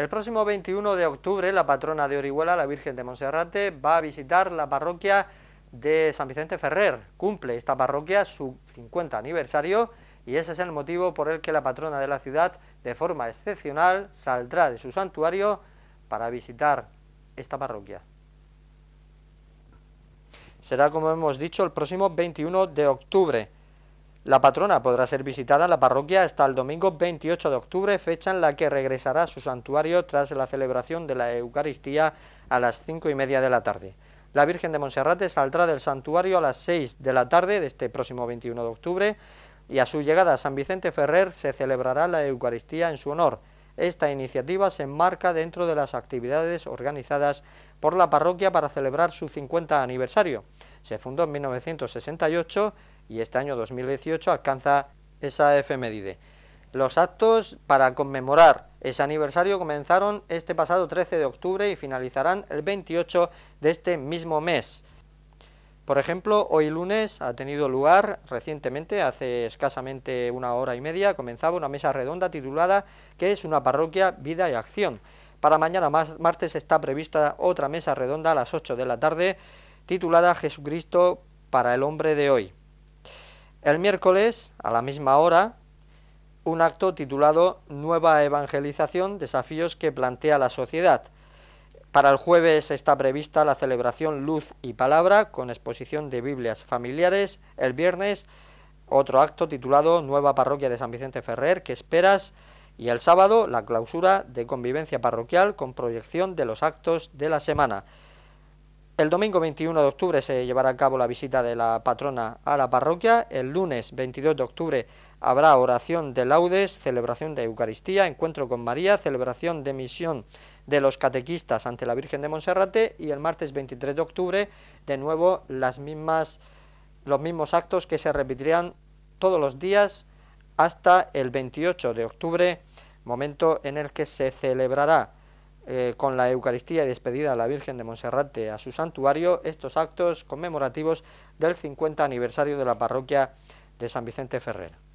El próximo 21 de octubre, la patrona de Orihuela, la Virgen de Monserrate, va a visitar la parroquia de San Vicente Ferrer. Cumple esta parroquia su 50 aniversario y ese es el motivo por el que la patrona de la ciudad, de forma excepcional, saldrá de su santuario para visitar esta parroquia. Será, como hemos dicho, el próximo 21 de octubre. La patrona podrá ser visitada en la parroquia hasta el domingo 28 de octubre, fecha en la que regresará a su santuario tras la celebración de la Eucaristía a las cinco y media de la tarde. La Virgen de Monserrate saldrá del santuario a las 6 de la tarde de este próximo 21 de octubre y a su llegada a San Vicente Ferrer se celebrará la Eucaristía en su honor. Esta iniciativa se enmarca dentro de las actividades organizadas por la parroquia para celebrar su 50 aniversario. Se fundó en 1968 y este año 2018 alcanza esa efeméride. Los actos para conmemorar ese aniversario comenzaron este pasado 13 de octubre y finalizarán el 28 de este mismo mes. Por ejemplo, hoy lunes ha tenido lugar recientemente, hace escasamente una hora y media, comenzaba una mesa redonda titulada que es una parroquia, vida y acción? Para mañana martes está prevista otra mesa redonda a las 8 de la tarde titulada Jesucristo para el hombre de hoy. El miércoles, a la misma hora, un acto titulado Nueva Evangelización, desafíos que plantea la sociedad. Para el jueves está prevista la celebración Luz y Palabra con exposición de Biblias familiares. El viernes otro acto titulado Nueva Parroquia de San Vicente Ferrer, que esperas. Y el sábado la clausura de convivencia parroquial con proyección de los actos de la semana. El domingo 21 de octubre se llevará a cabo la visita de la patrona a la parroquia. El lunes 22 de octubre habrá oración de laudes, celebración de Eucaristía, encuentro con María, celebración de misión de los catequistas ante la Virgen de Monserrate y el martes 23 de octubre de nuevo las mismas, los mismos actos que se repetirán todos los días hasta el 28 de octubre, momento en el que se celebrará eh, con la Eucaristía y despedida a la Virgen de Monserrate a su santuario estos actos conmemorativos del 50 aniversario de la parroquia de San Vicente Ferrer.